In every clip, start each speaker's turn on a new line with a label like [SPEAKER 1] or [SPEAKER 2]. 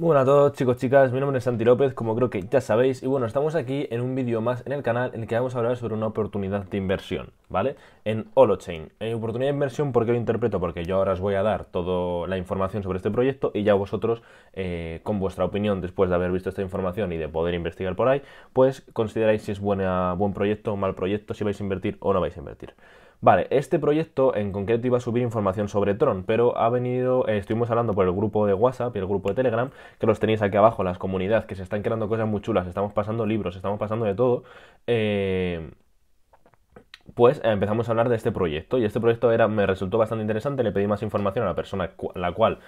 [SPEAKER 1] Bueno a todos chicos, chicas, mi nombre es Santi López, como creo que ya sabéis, y bueno, estamos aquí en un vídeo más en el canal en el que vamos a hablar sobre una oportunidad de inversión, ¿vale? En Holochain. Eh, oportunidad de inversión, ¿por qué lo interpreto? Porque yo ahora os voy a dar toda la información sobre este proyecto y ya vosotros, eh, con vuestra opinión, después de haber visto esta información y de poder investigar por ahí, pues consideráis si es buena, buen proyecto o mal proyecto, si vais a invertir o no vais a invertir. Vale, este proyecto en concreto iba a subir información sobre Tron, pero ha venido, eh, estuvimos hablando por el grupo de WhatsApp y el grupo de Telegram, que los tenéis aquí abajo, las comunidades, que se están creando cosas muy chulas, estamos pasando libros, estamos pasando de todo. Eh, pues eh, empezamos a hablar de este proyecto y este proyecto era, me resultó bastante interesante, le pedí más información a la persona la cual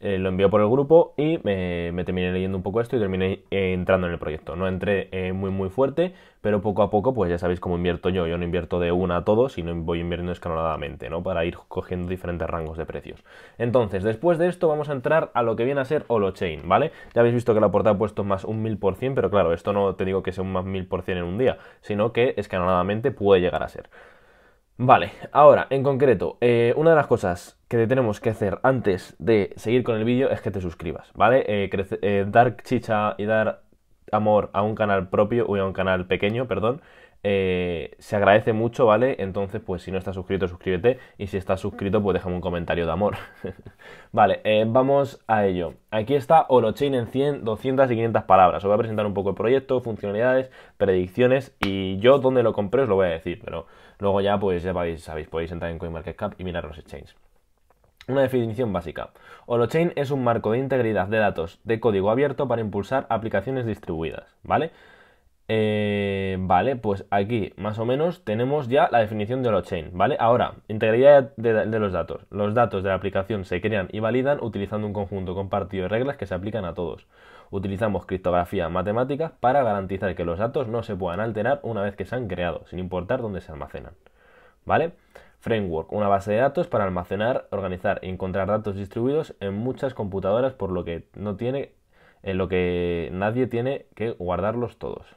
[SPEAKER 1] eh, lo envió por el grupo y me, terminé leyendo un poco esto y terminé eh, entrando en el proyecto. No entré eh, muy muy fuerte, pero poco a poco, pues ya sabéis cómo invierto yo. Yo no invierto de una a todos, sino voy invirtiendo escalonadamente, ¿no? Para ir cogiendo diferentes rangos de precios. Entonces, después de esto vamos a entrar a lo que viene a ser Holochain, ¿vale? Ya habéis visto que la portada ha puesto más un 1000%, pero claro, esto no te digo que sea un más 1000% en un día, sino que escalonadamente puede llegar a ser. Vale, ahora, en concreto, eh, una de las cosas que tenemos que hacer antes de seguir con el vídeo es que te suscribas, ¿vale? Eh, eh, dar chicha y dar amor a un canal propio, o a un canal pequeño, perdón, eh, se agradece mucho, ¿vale? Entonces, pues si no estás suscrito, suscríbete. Y si estás suscrito, pues déjame un comentario de amor. vale, eh, vamos a ello. Aquí está Holochain en 100, 200 y 500 palabras. Os voy a presentar un poco el proyecto, funcionalidades, predicciones y yo donde lo compré os lo voy a decir. Pero luego ya, pues ya sabéis, podéis entrar en CoinMarketCap y mirar los exchanges. Una definición básica. Holochain es un marco de integridad de datos de código abierto para impulsar aplicaciones distribuidas, ¿vale? Eh, vale, pues aquí más o menos tenemos ya la definición de blockchain, ¿vale? Ahora, integridad de, los datos. Los datos de la aplicación se crean y validan utilizando un conjunto compartido de reglas que se aplican a todos. Utilizamos criptografía matemática para garantizar que los datos no se puedan alterar una vez que se han creado, sin importar dónde se almacenan, ¿vale? Framework, una base de datos para almacenar, organizar y encontrar datos distribuidos en muchas computadoras, por lo que no tiene, en lo que nadie tiene que guardarlos todos.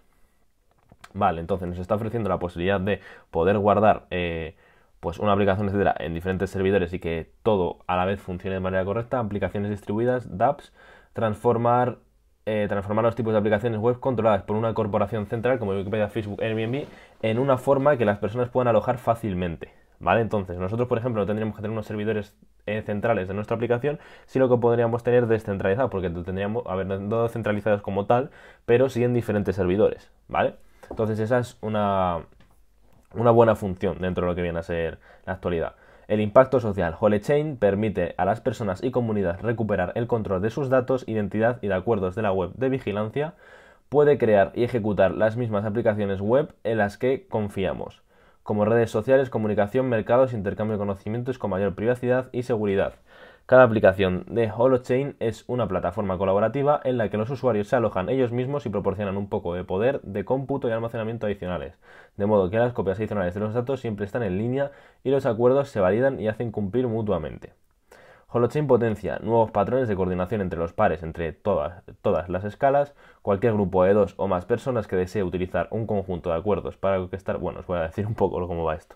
[SPEAKER 1] Vale, entonces nos está ofreciendo la posibilidad de poder guardar eh, pues una aplicación, etcétera, en diferentes servidores y que todo a la vez funcione de manera correcta, aplicaciones distribuidas, DApps, transformar, eh, transformar los tipos de aplicaciones web controladas por una corporación central como Wikipedia, Facebook, Airbnb, en una forma que las personas puedan alojar fácilmente. ¿Vale? Entonces, nosotros, por ejemplo, no tendríamos que tener unos servidores eh, centrales de nuestra aplicación, sino que podríamos tener descentralizados, porque tendríamos, a ver, no centralizados como tal, pero sí en diferentes servidores, ¿vale? Entonces esa es una, buena función dentro de lo que viene a ser la actualidad. El impacto social Holechain permite a las personas y comunidades recuperar el control de sus datos, identidad y de acuerdos de la web de vigilancia. Puede crear y ejecutar las mismas aplicaciones web en las que confiamos, como redes sociales, comunicación, mercados, intercambio de conocimientos con mayor privacidad y seguridad. Cada aplicación de Holochain es una plataforma colaborativa en la que los usuarios se alojan ellos mismos y proporcionan un poco de poder de cómputo y almacenamiento adicionales, de modo que las copias adicionales de los datos siempre están en línea y los acuerdos se validan y hacen cumplir mutuamente. Holochain potencia nuevos patrones de coordinación entre los pares entre todas, las escalas. Cualquier grupo de dos o más personas que desee utilizar un conjunto de acuerdos para estar. Bueno, os voy a decir un poco cómo va esto.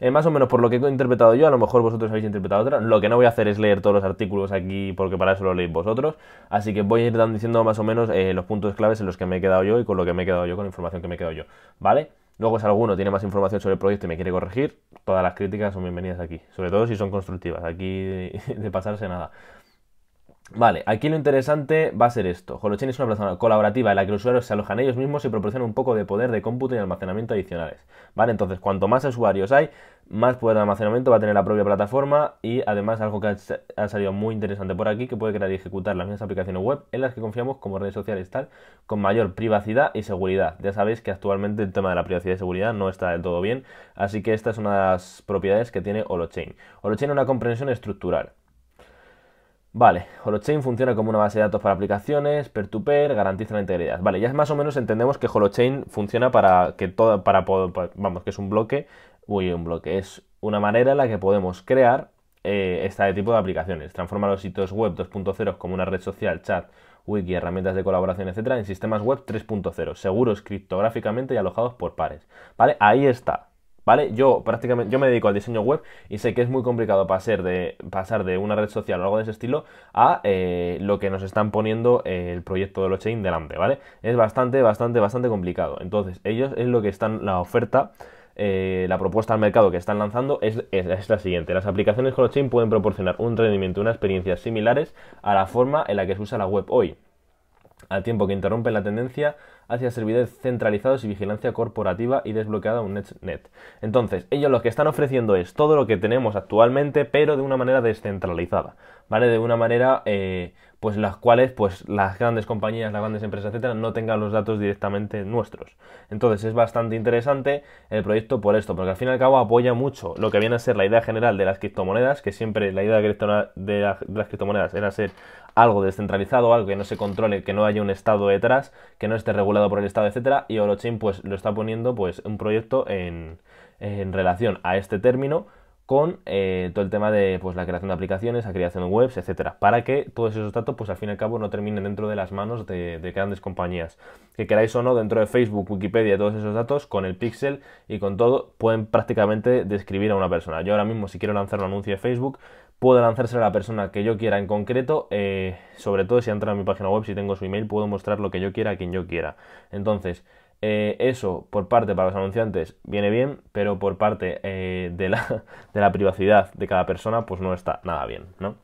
[SPEAKER 1] Eh, más o menos por lo que he interpretado yo, a lo mejor vosotros habéis interpretado otra. Lo que no voy a hacer es leer todos los artículos aquí porque para eso lo leéis vosotros. Así que voy a ir dando, diciendo más o menos eh, los puntos claves en los que me he quedado yo y con lo que me he quedado yo, con la información que me he quedado yo. ¿Vale? Luego, si alguno tiene más información sobre el proyecto y me quiere corregir, todas las críticas son bienvenidas aquí. Sobre todo si son constructivas. Aquí de pasarse nada. Vale, aquí lo interesante va a ser esto. Holochain es una plataforma colaborativa en la que los usuarios se alojan ellos mismos y proporcionan un poco de poder de cómputo y almacenamiento adicionales. Vale, entonces cuanto más usuarios hay, más poder de almacenamiento va a tener la propia plataforma y además algo que ha salido muy interesante por aquí, que puede crear y ejecutar las mismas aplicaciones web en las que confiamos como redes sociales tal, con mayor privacidad y seguridad. Ya sabéis que actualmente el tema de la privacidad y seguridad no está del todo bien, así que esta es una de las propiedades que tiene Holochain. Holochain es una comprensión estructural. Vale, Holochain funciona como una base de datos para aplicaciones, peer-to-peer, garantiza la integridad. Vale, ya más o menos entendemos que Holochain funciona para que todo, para, poder, vamos, que es un bloque, uy, un bloque, es una manera en la que podemos crear eh, este tipo de aplicaciones. Transforma los sitios web 2.0 como una red social, chat, wiki, herramientas de colaboración, etcétera, en sistemas web 3.0, seguros criptográficamente y alojados por pares. Vale, ahí está. ¿Vale? Yo prácticamente, yo me dedico al diseño web y sé que es muy complicado pasar de, pasar de una red social o algo de ese estilo a eh, lo que nos están poniendo eh, el proyecto de blockchain delante, ¿vale? Es bastante, bastante, bastante complicado. Entonces, ellos es lo que están, la oferta, eh, la propuesta al mercado que están lanzando es, es, la siguiente. Las aplicaciones con blockchain pueden proporcionar un rendimiento, una experiencia similares a la forma en la que se usa la web hoy, al tiempo que interrumpen la tendencia hacia servidores centralizados y vigilancia corporativa y desbloqueada un netnet Entonces, ellos lo que están ofreciendo es todo lo que tenemos actualmente, pero de una manera descentralizada. ¿vale? De una manera, eh, pues las cuales, pues las grandes compañías, las grandes empresas, etcétera, no tengan los datos directamente nuestros. Entonces es bastante interesante el proyecto por esto, porque al fin y al cabo apoya mucho lo que viene a ser la idea general de las criptomonedas, que siempre la idea de, las criptomonedas era ser algo descentralizado, algo que no se controle, que no haya un estado detrás, que no esté regulado por el estado, etcétera, y Orochain pues lo está poniendo pues un proyecto en, en relación a este término con eh, todo el tema de pues, la creación de aplicaciones, la creación de webs, etcétera, para que todos esos datos, pues al fin y al cabo, no terminen dentro de las manos de, grandes compañías. Que queráis o no, dentro de Facebook, Wikipedia, todos esos datos, con el pixel y con todo, pueden prácticamente describir a una persona. Yo ahora mismo, si quiero lanzar un anuncio de Facebook, puedo lanzárselo a la persona que yo quiera en concreto, eh, sobre todo si entra a mi página web, si tengo su email, puedo mostrar lo que yo quiera a quien yo quiera. Entonces, eh, eso, por parte, para los anunciantes, viene bien, pero por parte eh, de, la, de, la, privacidad de cada persona, pues no está nada bien, ¿no?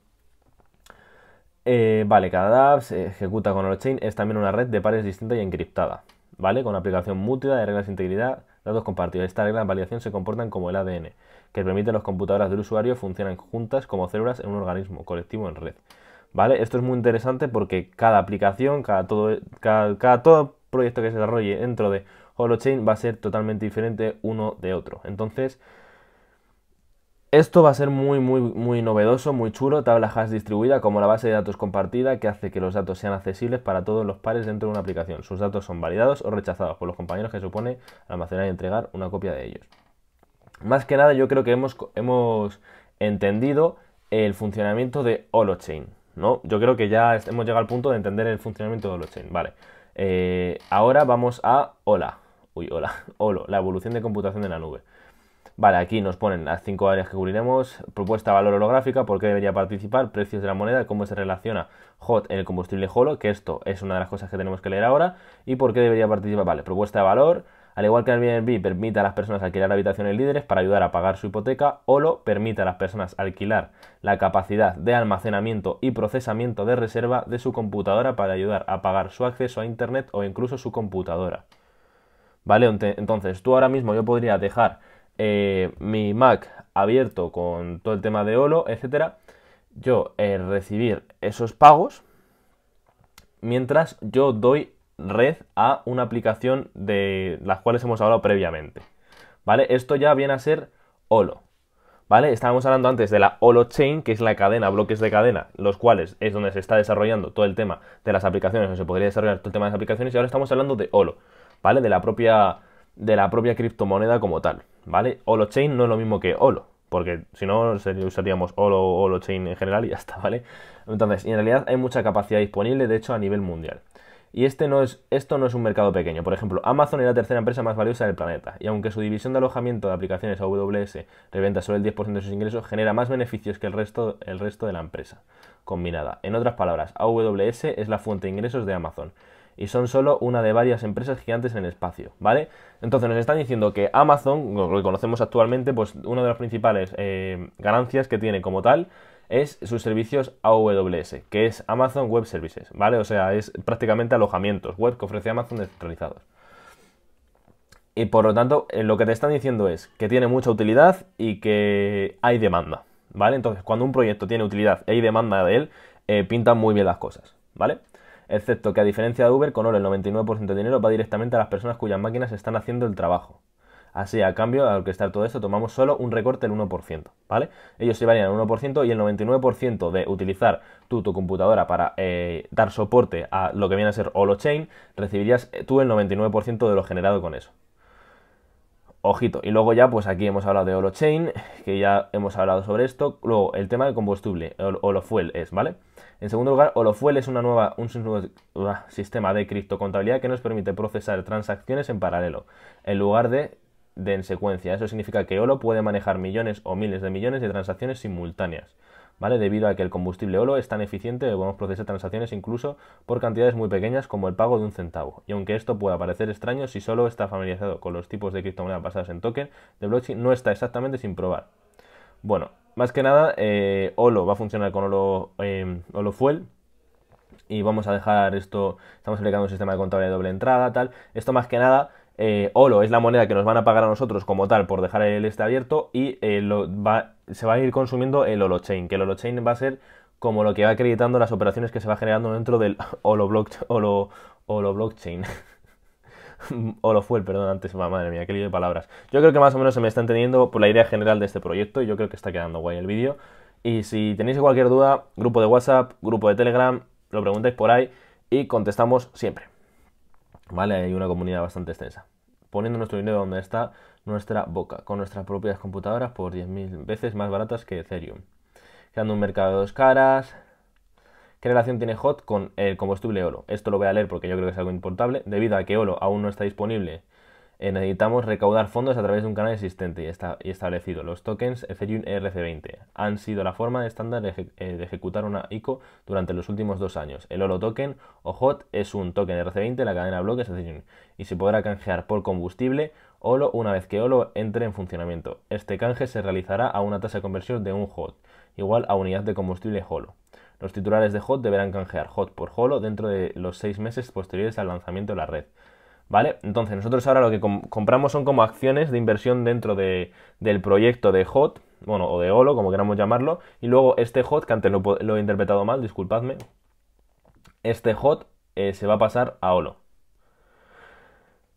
[SPEAKER 1] Eh, vale, cada app se ejecuta con Holochain, es también una red de pares distinta y encriptada, ¿vale? Con aplicación mútida de reglas de integridad, datos compartidos. Estas reglas de validación se comportan como el ADN, que permite que las computadoras del usuario funcionan juntas como células en un organismo colectivo en red. ¿Vale? Esto es muy interesante porque cada aplicación, cada todo, cada, cada todo proyecto que se desarrolle dentro de Holochain va a ser totalmente diferente uno de otro. Entonces, esto va a ser muy, muy, muy novedoso, muy chulo, tabla hash distribuida como la base de datos compartida que hace que los datos sean accesibles para todos los pares dentro de una aplicación. Sus datos son validados o rechazados por los compañeros que supone almacenar y entregar una copia de ellos. Más que nada yo creo que hemos, entendido el funcionamiento de Holochain, ¿no? Yo creo que ya hemos llegado al punto de entender el funcionamiento de Holochain, vale. Eh, ahora vamos a hola. Uy, hola. holo, la evolución de computación de la nube. Vale, aquí nos ponen las cinco áreas que cubriremos, propuesta valor holográfica, por qué debería participar, precios de la moneda, cómo se relaciona HOT en el combustible HOLO, que esto es una de las cosas que tenemos que leer ahora, y por qué debería participar, vale, propuesta de valor, al igual que Airbnb permite a las personas alquilar habitaciones líderes para ayudar a pagar su hipoteca, Olo permite a las personas alquilar la capacidad de almacenamiento y procesamiento de reserva de su computadora para ayudar a pagar su acceso a Internet o incluso su computadora. ¿Vale? Entonces, tú ahora mismo yo podría dejar eh, mi Mac abierto con todo el tema de Olo, etcétera, yo eh, recibir esos pagos mientras yo doy red a una aplicación de las cuales hemos hablado previamente. ¿Vale? Esto ya viene a ser OLO. ¿Vale? Estábamos hablando antes de la OLO Chain, que es la cadena, bloques de cadena, los cuales es donde se está desarrollando todo el tema de las aplicaciones, se podría desarrollar todo el tema de las aplicaciones, y ahora estamos hablando de OLO, ¿vale? De la propia, de la propia criptomoneda como tal, ¿vale? OLO Chain no es lo mismo que OLO, porque si no usaríamos OLO, o Chain en general y ya está, ¿vale? Entonces, en realidad hay mucha capacidad disponible, de hecho, a nivel mundial. Y este no es, esto no es un mercado pequeño. Por ejemplo, Amazon es la tercera empresa más valiosa del planeta. Y aunque su división de alojamiento de aplicaciones AWS reventa solo el 10% de sus ingresos, genera más beneficios que el resto, el resto de la empresa combinada. En otras palabras, AWS es la fuente de ingresos de Amazon. Y son solo una de varias empresas gigantes en el espacio, ¿vale? Entonces nos están diciendo que Amazon, lo que conocemos actualmente, pues una de las principales eh, ganancias que tiene como tal es sus servicios AWS, que es Amazon Web Services, ¿vale? O sea, es prácticamente alojamientos web que ofrece Amazon descentralizados. Y por lo tanto, eh, lo que te están diciendo es que tiene mucha utilidad y que hay demanda, ¿vale? Entonces, cuando un proyecto tiene utilidad y e hay demanda de él, eh, pintan muy bien las cosas, ¿vale? Excepto que a diferencia de Uber, con Oro el 99% de dinero va directamente a las personas cuyas máquinas están haciendo el trabajo. Así, a cambio, al orquestar todo esto, tomamos solo un recorte del 1%, ¿vale? Ellos se varían al 1% y el 99% de utilizar tú, tu computadora para eh, dar soporte a lo que viene a ser Holochain, recibirías eh, tú el 99% de lo generado con eso. Ojito, y luego ya, pues aquí hemos hablado de Holochain, que ya hemos hablado sobre esto. Luego, el tema de combustible, Holofuel es, ¿vale? En segundo lugar, Holofuel es una nueva, un nuevo sistema de criptocontabilidad que nos permite procesar transacciones en paralelo, en lugar de de en secuencia. Eso significa que Olo puede manejar millones o miles de millones de transacciones simultáneas, ¿vale? Debido a que el combustible Olo es tan eficiente podemos procesar transacciones incluso por cantidades muy pequeñas como el pago de un centavo. Y aunque esto pueda parecer extraño, si solo está familiarizado con los tipos de criptomonedas basadas en token, de blockchain no está exactamente sin probar. Bueno, más que nada, eh, Olo va a funcionar con em, Olo, Fuel y vamos a dejar esto, estamos aplicando un sistema de contabilidad de doble entrada, tal. Esto más que nada eh, es la moneda que nos van a pagar a nosotros como tal por dejar el este abierto y eh, se va a ir consumiendo el holochain, que el holochain va a ser como lo que va acreditando las operaciones que se va generando dentro del holo, blockchain. Olo blockchain. Holofuel, perdón, antes, madre mía, qué lío de palabras. Yo creo que más o menos se me está entendiendo por la idea general de este proyecto y yo creo que está quedando guay el vídeo. Y si tenéis cualquier duda, grupo de WhatsApp, grupo de Telegram, lo preguntáis por ahí y contestamos siempre. ¿Vale? Hay una comunidad bastante extensa. Poniendo nuestro dinero donde está nuestra boca, con nuestras propias computadoras por 10.000 veces más baratas que Ethereum. Creando un mercado de dos caras. ¿Qué relación tiene HOT con el combustible oro? Esto lo voy a leer porque yo creo que es algo importante, debido a que oro aún no está disponible eh, necesitamos recaudar fondos a través de un canal existente y, establecido. Los tokens Ethereum ERC20 han sido la forma estándar de, eh, de, ejecutar una ICO durante los últimos dos años. El Olo Token o HOT es un token ERC20 de la cadena de bloques Ethereum y se podrá canjear por combustible Olo una vez que Olo entre en funcionamiento. Este canje se realizará a una tasa de conversión de un HOT, igual a unidad de combustible HOLO. Los titulares de HOT deberán canjear HOT por HOLO dentro de los seis meses posteriores al lanzamiento de la red. ¿Vale? Entonces nosotros ahora lo que compramos son como acciones de inversión dentro del proyecto de HOT, bueno, o de OLO, como queramos llamarlo, y luego este HOT, que antes lo, he interpretado mal, disculpadme, este HOT eh, se va a pasar a OLO.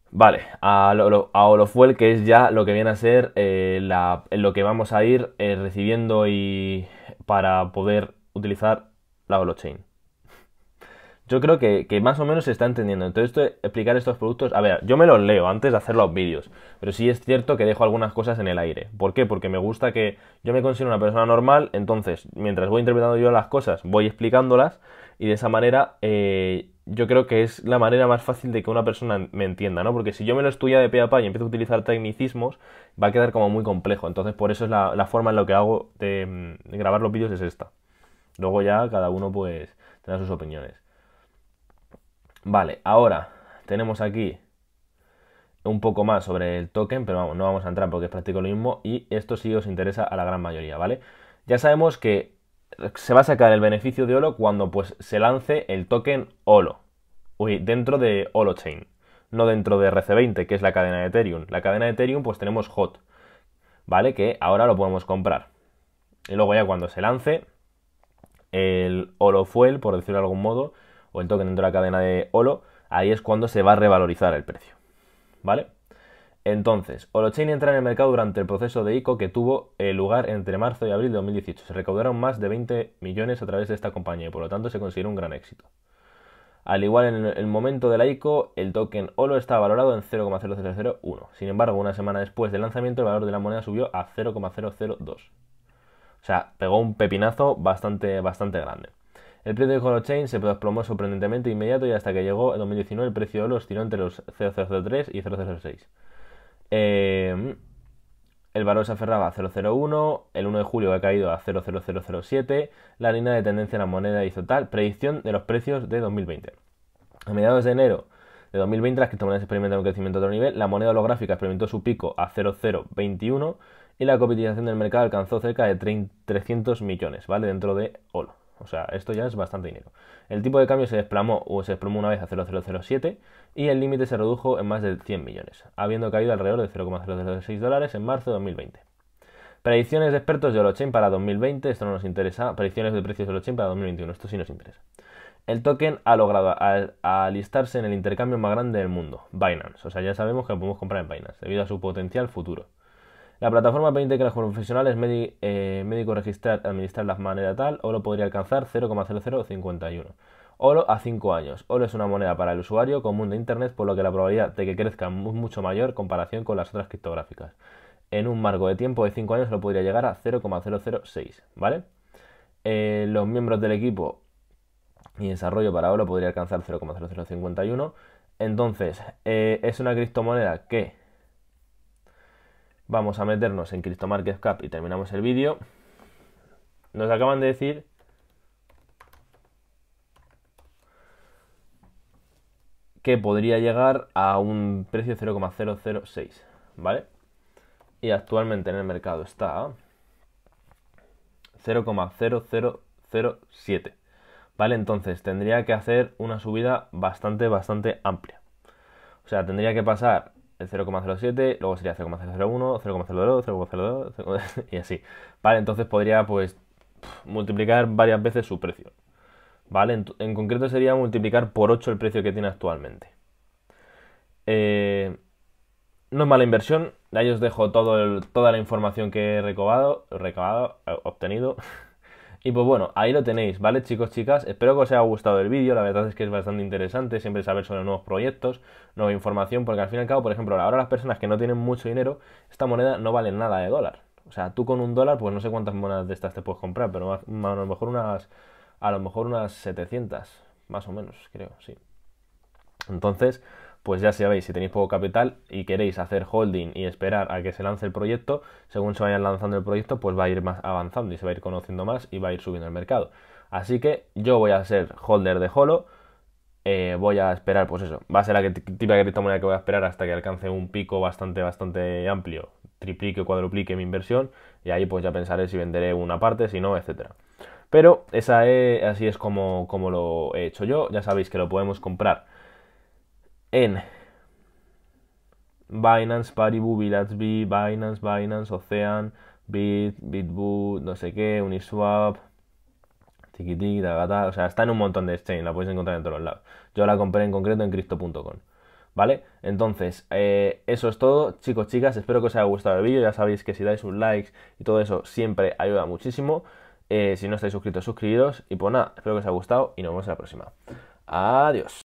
[SPEAKER 1] Vale, a, Olo a que es ya lo que viene a ser eh, lo que vamos a ir eh, recibiendo y para poder utilizar la CHAIN yo creo que, más o menos se está entendiendo. Entonces, esto, explicar estos productos. A ver, yo me los leo antes de hacer los vídeos. Pero sí es cierto que dejo algunas cosas en el aire. ¿Por qué? Porque me gusta que. Yo me considero una persona normal. Entonces, mientras voy interpretando yo las cosas, voy explicándolas. Y de esa manera. Eh, yo creo que es la manera más fácil de que una persona me entienda, ¿no? Porque si yo me lo estudia de pie a pie y empiezo a utilizar tecnicismos, va a quedar como muy complejo. Entonces, por eso es la, forma en la que hago de, mm, de grabar los vídeos es esta. Luego ya cada uno, pues, tendrá sus opiniones. Vale, ahora tenemos aquí un poco más sobre el token, pero vamos, no vamos a entrar porque es prácticamente lo mismo y esto sí os interesa a la gran mayoría, ¿vale? Ya sabemos que se va a sacar el beneficio de Olo cuando pues se lance el token Olo, uy, dentro de Chain no dentro de RC20, que es la cadena de Ethereum. La cadena de Ethereum pues tenemos HOT, ¿vale? Que ahora lo podemos comprar. Y luego ya cuando se lance el OLO Fuel, por decirlo de algún modo, o el token dentro de la cadena de Olo, ahí es cuando se va a revalorizar el precio. ¿Vale? Entonces, OloChain entra en el mercado durante el proceso de ICO que tuvo lugar entre marzo y abril de 2018. Se recaudaron más de 20 millones a través de esta compañía y por lo tanto se considera un gran éxito. Al igual en el momento de la ICO, el token OLO estaba valorado en 0,0001. Sin embargo, una semana después del lanzamiento, el valor de la moneda subió a 0,002. O sea, pegó un pepinazo bastante, bastante grande. El precio de Holochain se desplomó sorprendentemente inmediato y hasta que llegó el 2019 el precio de oro estiró entre los 0003 y 0006. Em, el valor se aferraba a 001, el 1 de julio ha caído a 00007, la línea de tendencia de la moneda hizo tal, predicción de los precios de 2020. A mediados de enero de 2020 las criptomonedas experimentaron un crecimiento a otro nivel, la moneda holográfica experimentó su pico a 0021 y la capitalización del mercado alcanzó cerca de 300 millones, ¿vale? Dentro de Olo. O sea, esto ya es bastante dinero. El tipo de cambio se desplomó o se desplomó una vez a 0,007 y el límite se redujo en más de 100 millones, habiendo caído alrededor de 0,006 dólares en marzo de 2020. Predicciones de expertos de Olochain para 2020, esto no nos interesa. Predicciones de precios de Olochain para 2021, esto sí nos interesa. El token ha logrado alistarse en el intercambio más grande del mundo, Binance. O sea, ya sabemos que lo podemos comprar en Binance, debido a su potencial futuro. La plataforma permite que los profesionales eh, médicos registrar administrar de manera tal, oro podría alcanzar 0,0051 oro a 5 años. Oro es una moneda para el usuario común de Internet, por lo que la probabilidad de que crezca es mucho mayor en comparación con las otras criptográficas. En un marco de tiempo de 5 años lo podría llegar a 0,006, ¿vale? Eh, los miembros del equipo y desarrollo para oro podría alcanzar 0,0051. Entonces, eh, es una criptomoneda que Vamos a meternos en CryptoMarketCap y terminamos el vídeo. Nos acaban de decir que podría llegar a un precio 0,006, ¿vale? Y actualmente en el mercado está 0,0007, ¿vale? Entonces tendría que hacer una subida bastante, bastante amplia. O sea, tendría que pasar el 0,07, luego sería 0,001, 0,02, 0,02, y así. Vale, entonces podría pues multiplicar varias veces su precio. Vale, en, concreto sería multiplicar por 8 el precio que tiene actualmente. Eh, no es mala inversión, ahí os dejo todo toda la información que he recabado, recabado eh, obtenido Y pues bueno, ahí lo tenéis, ¿vale chicos, chicas? Espero que os haya gustado el vídeo, la verdad es que es bastante interesante siempre saber sobre nuevos proyectos, nueva información, porque al fin y al cabo, por ejemplo, ahora las personas que no tienen mucho dinero, esta moneda no vale nada de dólar. O sea, tú con un dólar, pues no sé cuántas monedas de estas te puedes comprar, pero a lo mejor unas, a lo mejor unas 700, más o menos, creo, sí. Entonces, pues ya sabéis, si tenéis poco capital y queréis hacer holding y esperar a que se lance el proyecto, según se vayan lanzando el proyecto, pues va a ir más avanzando y se va a ir conociendo más y va a ir subiendo el mercado. Así que yo voy a ser holder de Holo, eh, voy a esperar, pues eso, va a ser la de criptomoneda que voy a esperar hasta que alcance un pico bastante, bastante amplio, triplique o cuadruplique mi inversión y ahí pues ya pensaré si venderé una parte, si no, etcétera. Pero esa es, así es como, como lo he hecho yo, ya sabéis que lo podemos comprar en Binance, Paribu, VillageB, Binance, Binance, Ocean, Bit, Bitbu, no sé qué, Uniswap, TikiTik, Tagata, o sea, está en un montón de exchange, la podéis encontrar en todos los lados. Yo la compré en concreto en Crypto.com. ¿Vale? Entonces, eh, eso es todo, chicos, chicas. Espero que os haya gustado el vídeo. Ya sabéis que si dais un like y todo eso siempre ayuda muchísimo. Eh, si no estáis suscritos, suscribiros. Y pues nada, espero que os haya gustado y nos vemos en la próxima. Adiós.